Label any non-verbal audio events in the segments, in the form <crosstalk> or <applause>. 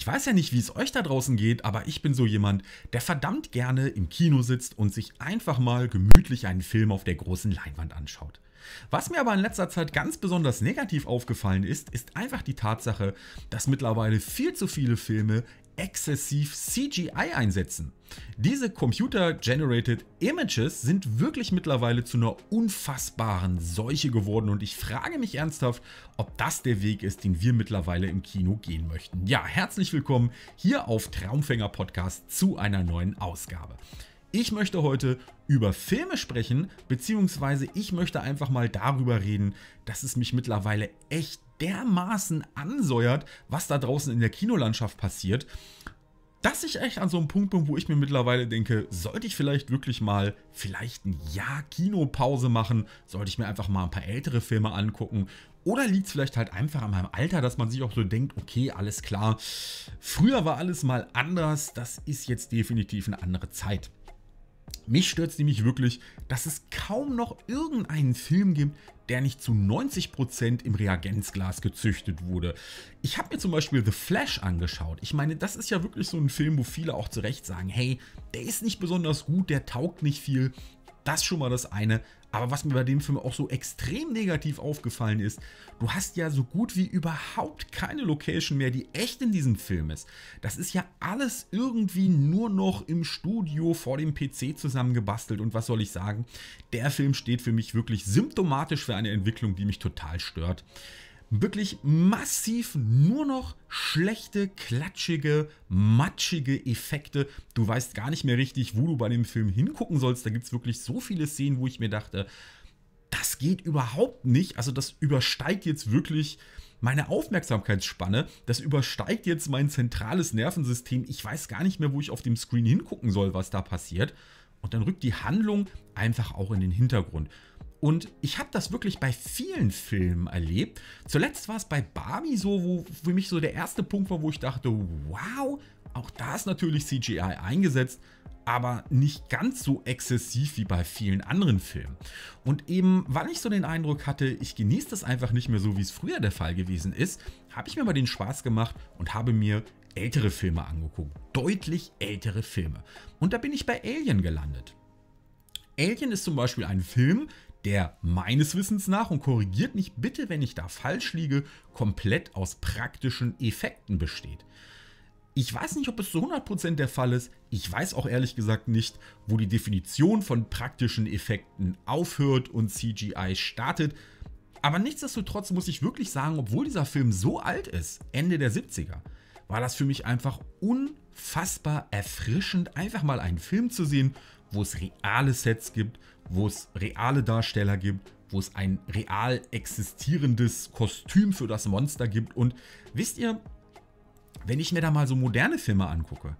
ich weiß ja nicht, wie es euch da draußen geht, aber ich bin so jemand, der verdammt gerne im Kino sitzt und sich einfach mal gemütlich einen Film auf der großen Leinwand anschaut. Was mir aber in letzter Zeit ganz besonders negativ aufgefallen ist, ist einfach die Tatsache, dass mittlerweile viel zu viele Filme exzessiv CGI einsetzen. Diese Computer-Generated Images sind wirklich mittlerweile zu einer unfassbaren Seuche geworden und ich frage mich ernsthaft, ob das der Weg ist, den wir mittlerweile im Kino gehen möchten. Ja, herzlich willkommen hier auf Traumfänger Podcast zu einer neuen Ausgabe. Ich möchte heute über Filme sprechen, beziehungsweise ich möchte einfach mal darüber reden, dass es mich mittlerweile echt dermaßen ansäuert, was da draußen in der Kinolandschaft passiert, dass ich echt an so einem Punkt bin, wo ich mir mittlerweile denke, sollte ich vielleicht wirklich mal vielleicht ein Jahr Kinopause machen, sollte ich mir einfach mal ein paar ältere Filme angucken oder liegt es vielleicht halt einfach an meinem Alter, dass man sich auch so denkt, okay, alles klar, früher war alles mal anders, das ist jetzt definitiv eine andere Zeit. Mich stört es nämlich wirklich, dass es kaum noch irgendeinen Film gibt, der nicht zu 90% im Reagenzglas gezüchtet wurde. Ich habe mir zum Beispiel The Flash angeschaut. Ich meine, das ist ja wirklich so ein Film, wo viele auch zu Recht sagen, hey, der ist nicht besonders gut, der taugt nicht viel, das ist schon mal das eine. Aber was mir bei dem Film auch so extrem negativ aufgefallen ist, du hast ja so gut wie überhaupt keine Location mehr, die echt in diesem Film ist. Das ist ja alles irgendwie nur noch im Studio vor dem PC zusammengebastelt. Und was soll ich sagen? Der Film steht für mich wirklich symptomatisch für eine Entwicklung, die mich total stört wirklich massiv nur noch schlechte, klatschige, matschige Effekte. Du weißt gar nicht mehr richtig, wo du bei dem Film hingucken sollst. Da gibt es wirklich so viele Szenen, wo ich mir dachte, das geht überhaupt nicht. Also das übersteigt jetzt wirklich meine Aufmerksamkeitsspanne. Das übersteigt jetzt mein zentrales Nervensystem. Ich weiß gar nicht mehr, wo ich auf dem Screen hingucken soll, was da passiert. Und dann rückt die Handlung einfach auch in den Hintergrund. Und ich habe das wirklich bei vielen Filmen erlebt. Zuletzt war es bei Barbie so, wo für mich so der erste Punkt war, wo ich dachte, wow, auch da ist natürlich CGI eingesetzt, aber nicht ganz so exzessiv wie bei vielen anderen Filmen. Und eben, weil ich so den Eindruck hatte, ich genieße das einfach nicht mehr so, wie es früher der Fall gewesen ist, habe ich mir mal den Spaß gemacht und habe mir ältere Filme angeguckt. Deutlich ältere Filme. Und da bin ich bei Alien gelandet. Alien ist zum Beispiel ein Film, der meines Wissens nach, und korrigiert mich bitte, wenn ich da falsch liege, komplett aus praktischen Effekten besteht. Ich weiß nicht, ob es zu 100% der Fall ist. Ich weiß auch ehrlich gesagt nicht, wo die Definition von praktischen Effekten aufhört und CGI startet. Aber nichtsdestotrotz muss ich wirklich sagen, obwohl dieser Film so alt ist, Ende der 70er, war das für mich einfach unfassbar erfrischend, einfach mal einen Film zu sehen, wo es reale Sets gibt, wo es reale Darsteller gibt, wo es ein real existierendes Kostüm für das Monster gibt. Und wisst ihr, wenn ich mir da mal so moderne Filme angucke,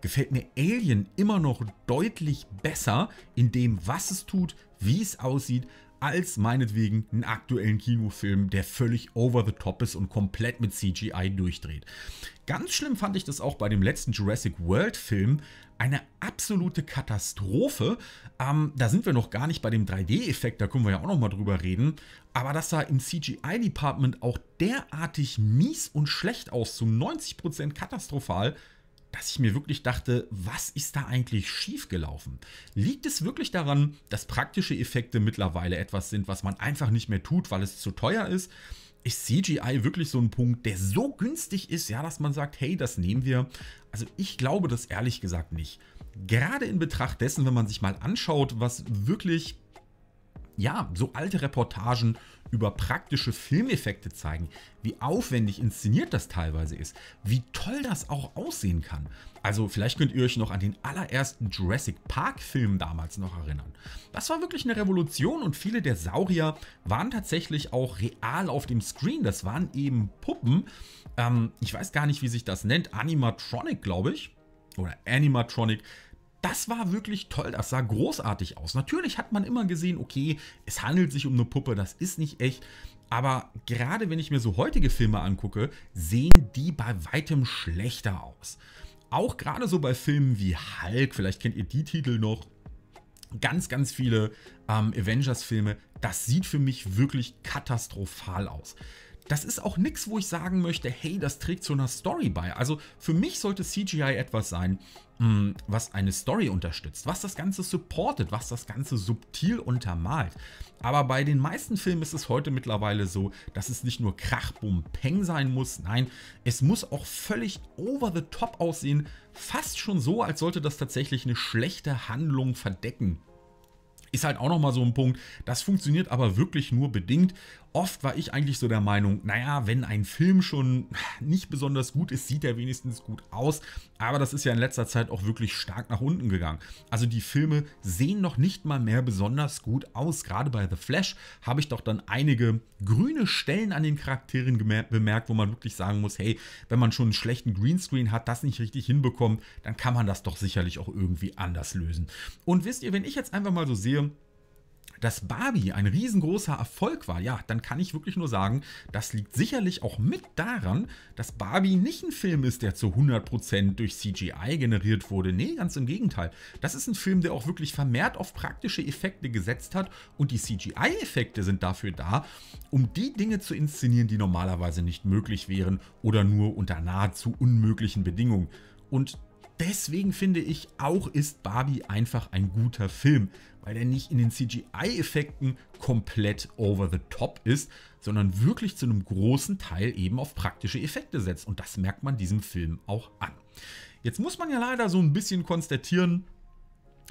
gefällt mir Alien immer noch deutlich besser in dem, was es tut, wie es aussieht, als meinetwegen einen aktuellen Kinofilm, der völlig over the top ist und komplett mit CGI durchdreht. Ganz schlimm fand ich das auch bei dem letzten Jurassic World Film. Eine absolute Katastrophe. Ähm, da sind wir noch gar nicht bei dem 3D-Effekt, da können wir ja auch nochmal drüber reden. Aber das sah im CGI-Department auch derartig mies und schlecht aus, zu 90% katastrophal, dass ich mir wirklich dachte, was ist da eigentlich schiefgelaufen? Liegt es wirklich daran, dass praktische Effekte mittlerweile etwas sind, was man einfach nicht mehr tut, weil es zu teuer ist? Ist CGI wirklich so ein Punkt, der so günstig ist, ja, dass man sagt, hey, das nehmen wir? Also ich glaube das ehrlich gesagt nicht. Gerade in Betracht dessen, wenn man sich mal anschaut, was wirklich ja, so alte Reportagen über praktische Filmeffekte zeigen, wie aufwendig inszeniert das teilweise ist, wie toll das auch aussehen kann. Also vielleicht könnt ihr euch noch an den allerersten Jurassic Park Film damals noch erinnern. Das war wirklich eine Revolution und viele der Saurier waren tatsächlich auch real auf dem Screen. Das waren eben Puppen. Ähm, ich weiß gar nicht, wie sich das nennt. Animatronic, glaube ich. Oder Animatronic das war wirklich toll, das sah großartig aus. Natürlich hat man immer gesehen, okay, es handelt sich um eine Puppe, das ist nicht echt. Aber gerade wenn ich mir so heutige Filme angucke, sehen die bei weitem schlechter aus. Auch gerade so bei Filmen wie Hulk, vielleicht kennt ihr die Titel noch, ganz, ganz viele ähm, Avengers-Filme, das sieht für mich wirklich katastrophal aus das ist auch nichts, wo ich sagen möchte, hey, das trägt zu einer Story bei. Also für mich sollte CGI etwas sein, mm, was eine Story unterstützt, was das Ganze supportet, was das Ganze subtil untermalt. Aber bei den meisten Filmen ist es heute mittlerweile so, dass es nicht nur Krach, Bum, Peng sein muss, nein, es muss auch völlig over the top aussehen, fast schon so, als sollte das tatsächlich eine schlechte Handlung verdecken ist halt auch nochmal so ein Punkt. Das funktioniert aber wirklich nur bedingt. Oft war ich eigentlich so der Meinung, naja, wenn ein Film schon nicht besonders gut ist, sieht er wenigstens gut aus. Aber das ist ja in letzter Zeit auch wirklich stark nach unten gegangen. Also die Filme sehen noch nicht mal mehr besonders gut aus. Gerade bei The Flash habe ich doch dann einige grüne Stellen an den Charakteren bemerkt, wo man wirklich sagen muss, hey, wenn man schon einen schlechten Greenscreen hat, das nicht richtig hinbekommt, dann kann man das doch sicherlich auch irgendwie anders lösen. Und wisst ihr, wenn ich jetzt einfach mal so sehe, dass Barbie ein riesengroßer Erfolg war, ja, dann kann ich wirklich nur sagen, das liegt sicherlich auch mit daran, dass Barbie nicht ein Film ist, der zu 100% durch CGI generiert wurde. Nee, ganz im Gegenteil. Das ist ein Film, der auch wirklich vermehrt auf praktische Effekte gesetzt hat und die CGI-Effekte sind dafür da, um die Dinge zu inszenieren, die normalerweise nicht möglich wären oder nur unter nahezu unmöglichen Bedingungen. Und Deswegen finde ich auch ist Barbie einfach ein guter Film, weil er nicht in den CGI-Effekten komplett over the top ist, sondern wirklich zu einem großen Teil eben auf praktische Effekte setzt. Und das merkt man diesem Film auch an. Jetzt muss man ja leider so ein bisschen konstatieren,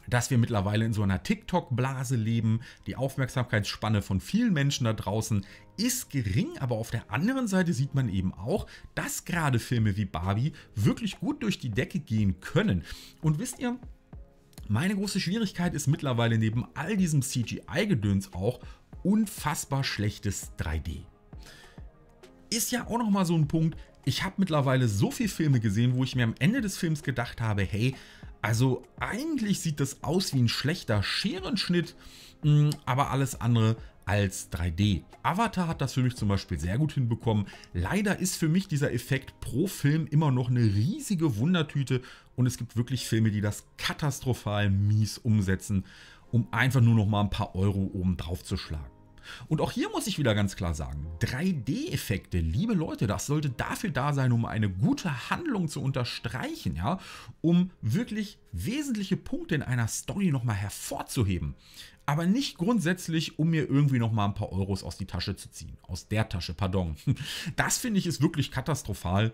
dass wir mittlerweile in so einer TikTok-Blase leben. Die Aufmerksamkeitsspanne von vielen Menschen da draußen ist gering, aber auf der anderen Seite sieht man eben auch, dass gerade Filme wie Barbie wirklich gut durch die Decke gehen können. Und wisst ihr, meine große Schwierigkeit ist mittlerweile neben all diesem CGI-Gedöns auch unfassbar schlechtes 3D. Ist ja auch nochmal so ein Punkt, ich habe mittlerweile so viele Filme gesehen, wo ich mir am Ende des Films gedacht habe, hey, also eigentlich sieht das aus wie ein schlechter Scherenschnitt, mm, aber alles andere als 3D. Avatar hat das für mich zum Beispiel sehr gut hinbekommen. Leider ist für mich dieser Effekt pro Film immer noch eine riesige Wundertüte und es gibt wirklich Filme, die das katastrophal mies umsetzen, um einfach nur noch mal ein paar Euro oben drauf zu schlagen. Und auch hier muss ich wieder ganz klar sagen, 3D-Effekte, liebe Leute, das sollte dafür da sein, um eine gute Handlung zu unterstreichen, ja, um wirklich wesentliche Punkte in einer Story nochmal hervorzuheben. Aber nicht grundsätzlich, um mir irgendwie nochmal ein paar Euros aus die Tasche zu ziehen. Aus der Tasche, pardon. <laughs> Das finde ich ist wirklich katastrophal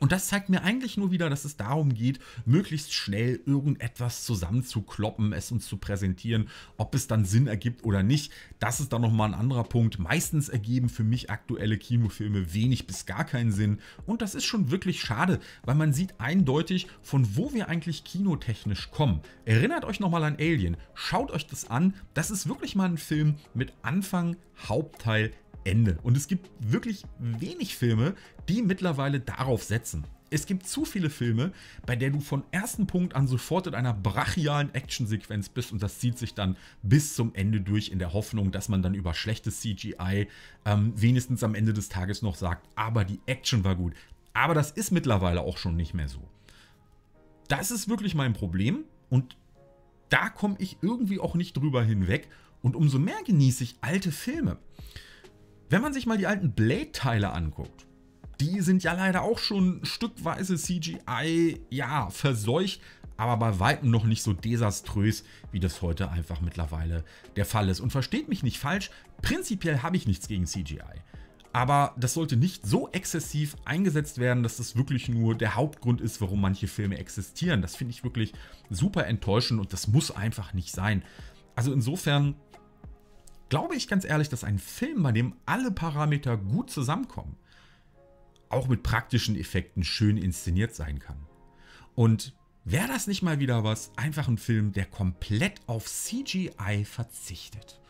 und das zeigt mir eigentlich nur wieder, dass es darum geht, möglichst schnell irgendetwas zusammenzukloppen, es uns zu präsentieren, ob es dann Sinn ergibt oder nicht. Das ist dann nochmal ein anderer Punkt. Meistens ergeben für mich aktuelle Kinofilme wenig bis gar keinen Sinn. Und das ist schon wirklich schade, weil man sieht eindeutig, von wo wir eigentlich kinotechnisch kommen. Erinnert euch nochmal an Alien. Schaut euch das an. Das ist wirklich mal ein Film mit Anfang, Hauptteil, Ende. Und es gibt wirklich wenig Filme, die mittlerweile darauf setzen. Es gibt zu viele Filme, bei der du von ersten Punkt an sofort in einer brachialen Actionsequenz bist und das zieht sich dann bis zum Ende durch in der Hoffnung, dass man dann über schlechtes CGI ähm, wenigstens am Ende des Tages noch sagt, aber die Action war gut. Aber das ist mittlerweile auch schon nicht mehr so. Das ist wirklich mein Problem und da komme ich irgendwie auch nicht drüber hinweg und umso mehr genieße ich alte Filme. Wenn man sich mal die alten Blade-Teile anguckt, die sind ja leider auch schon stückweise CGI, ja, verseucht, aber bei weitem noch nicht so desaströs, wie das heute einfach mittlerweile der Fall ist. Und versteht mich nicht falsch, prinzipiell habe ich nichts gegen CGI. Aber das sollte nicht so exzessiv eingesetzt werden, dass das wirklich nur der Hauptgrund ist, warum manche Filme existieren. Das finde ich wirklich super enttäuschend und das muss einfach nicht sein. Also insofern glaube ich ganz ehrlich, dass ein Film, bei dem alle Parameter gut zusammenkommen, auch mit praktischen Effekten schön inszeniert sein kann. Und wäre das nicht mal wieder was, einfach ein Film, der komplett auf CGI verzichtet.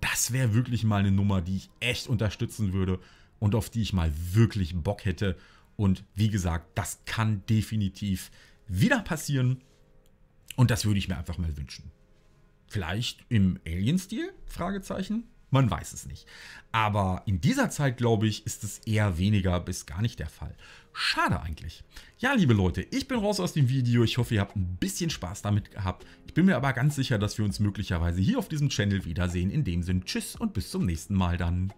Das wäre wirklich mal eine Nummer, die ich echt unterstützen würde und auf die ich mal wirklich Bock hätte. Und wie gesagt, das kann definitiv wieder passieren. Und das würde ich mir einfach mal wünschen. Vielleicht im Alien-Stil? Fragezeichen. Man weiß es nicht. Aber in dieser Zeit, glaube ich, ist es eher weniger bis gar nicht der Fall. Schade eigentlich. Ja, liebe Leute, ich bin raus aus dem Video. Ich hoffe, ihr habt ein bisschen Spaß damit gehabt. Ich bin mir aber ganz sicher, dass wir uns möglicherweise hier auf diesem Channel wiedersehen. In dem Sinn, tschüss und bis zum nächsten Mal dann.